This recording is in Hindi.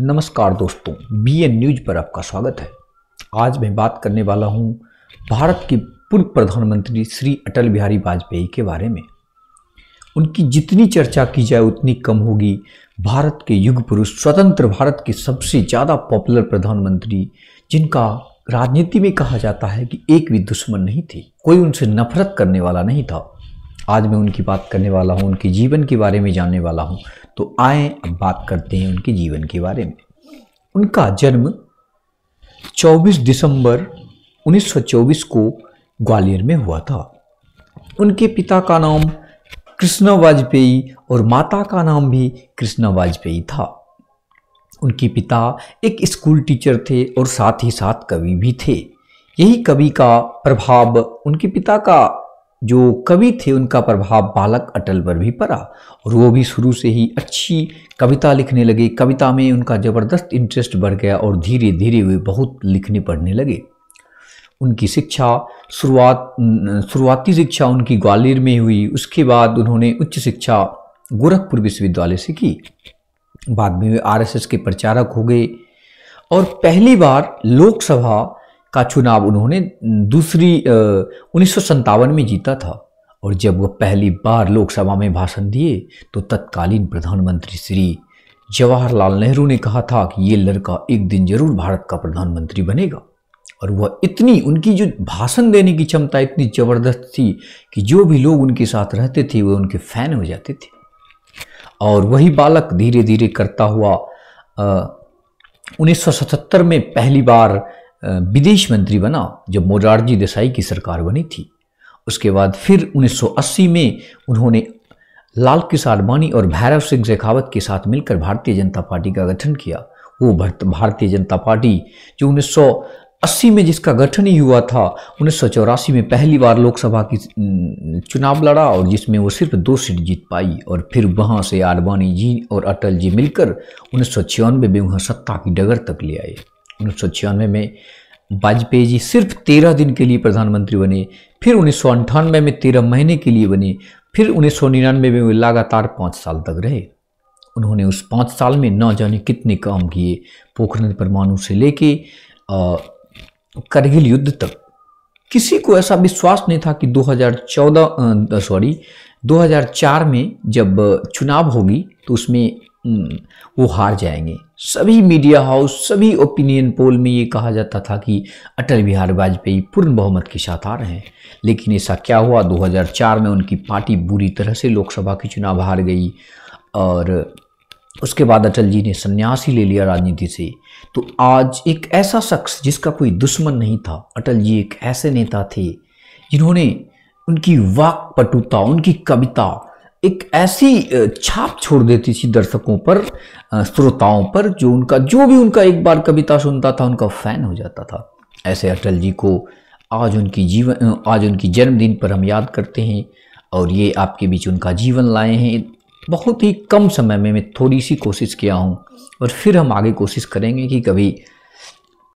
नमस्कार दोस्तों बी एन न्यूज पर आपका स्वागत है आज मैं बात करने वाला हूं भारत के पूर्व प्रधानमंत्री श्री अटल बिहारी वाजपेयी के बारे में उनकी जितनी चर्चा की जाए उतनी कम होगी भारत के युग पुरुष स्वतंत्र भारत के सबसे ज़्यादा पॉपुलर प्रधानमंत्री जिनका राजनीति में कहा जाता है कि एक भी दुश्मन नहीं थे कोई उनसे नफरत करने वाला नहीं था आज मैं उनकी बात करने वाला हूँ उनके जीवन के बारे में जानने वाला हूँ तो आए अब बात करते हैं उनके जीवन के बारे में उनका जन्म 24 दिसंबर 1924 को ग्वालियर में हुआ था उनके पिता का नाम कृष्णा वाजपेयी और माता का नाम भी कृष्णा वाजपेयी था उनके पिता एक स्कूल टीचर थे और साथ ही साथ कवि भी थे यही कवि का प्रभाव उनके पिता का जो कवि थे उनका प्रभाव बालक अटल पर भी पड़ा और वो भी शुरू से ही अच्छी कविता लिखने लगे कविता में उनका ज़बरदस्त इंटरेस्ट बढ़ गया और धीरे धीरे वे बहुत लिखने पढ़ने लगे उनकी शिक्षा शुरुआत शुरुआती शिक्षा उनकी ग्वालियर में हुई उसके बाद उन्होंने उच्च शिक्षा गोरखपुर विश्वविद्यालय से की बाद में वे आरएसएस के प्रचारक हो गए और पहली बार लोकसभा का चुनाव उन्होंने दूसरी उन्नीस में जीता था और जब वह पहली बार लोकसभा में भाषण दिए तो तत्कालीन प्रधानमंत्री श्री जवाहरलाल नेहरू ने कहा था कि ये लड़का एक दिन जरूर भारत का प्रधानमंत्री बनेगा और वह इतनी उनकी जो भाषण देने की क्षमता इतनी ज़बरदस्त थी कि जो भी लोग उनके साथ रहते थे वह उनके फैन हो जाते थे और वही बालक धीरे धीरे करता हुआ उन्नीस में पहली बार विदेश मंत्री बना जब मोरारजी देसाई की सरकार बनी थी उसके बाद फिर 1980 में उन्होंने लाल किस आडवाणी और भैरव सिंह शेखावत के साथ मिलकर भारतीय जनता पार्टी का गठन किया वो भारतीय जनता पार्टी जो 1980 में जिसका गठन ही हुआ था उन्नीस में पहली बार लोकसभा की चुनाव लड़ा और जिसमें वो सिर्फ दो सीट जीत पाई और फिर वहाँ से आडवाणी जी और अटल जी मिलकर उन्नीस में वहाँ सत्ता की डगर तक ले आए उन्नीस सौ छियानवे में वाजपेयी जी सिर्फ तेरह दिन के लिए प्रधानमंत्री बने फिर उन्नीस सौ अंठानवे में तेरह महीने के लिए बने फिर उन्नीस सौ निन्यानवे में वे लगातार पाँच साल तक रहे उन्होंने उस पाँच साल में न जाने कितने काम किए पोखरण परमाणु से लेके करगिल युद्ध तक किसी को ऐसा विश्वास नहीं था कि 2014 सॉरी 2004 में जब चुनाव होगी तो उसमें हम्म, वो हार जाएंगे सभी मीडिया हाउस सभी ओपिनियन पोल में ये कहा जाता था कि अटल बिहारी वाजपेयी पूर्ण बहुमत के साथ आ रहे हैं लेकिन ऐसा क्या हुआ 2004 में उनकी पार्टी बुरी तरह से लोकसभा के चुनाव हार गई और उसके बाद अटल जी ने संन्यास ही ले लिया राजनीति से तो आज एक ऐसा शख्स जिसका कोई दुश्मन नहीं था अटल जी एक ऐसे नेता थे जिन्होंने उनकी वाक पटुता उनकी कविता एक ऐसी छाप छोड़ देती थी दर्शकों पर श्रोताओं पर जो उनका जो भी उनका एक बार कविता सुनता था उनका फैन हो जाता था ऐसे अटल जी को आज उनकी जीवन आज उनकी जन्मदिन पर हम याद करते हैं और ये आपके बीच उनका जीवन लाए हैं बहुत ही कम समय में मैं थोड़ी सी कोशिश किया हूँ और फिर हम आगे कोशिश करेंगे कि कभी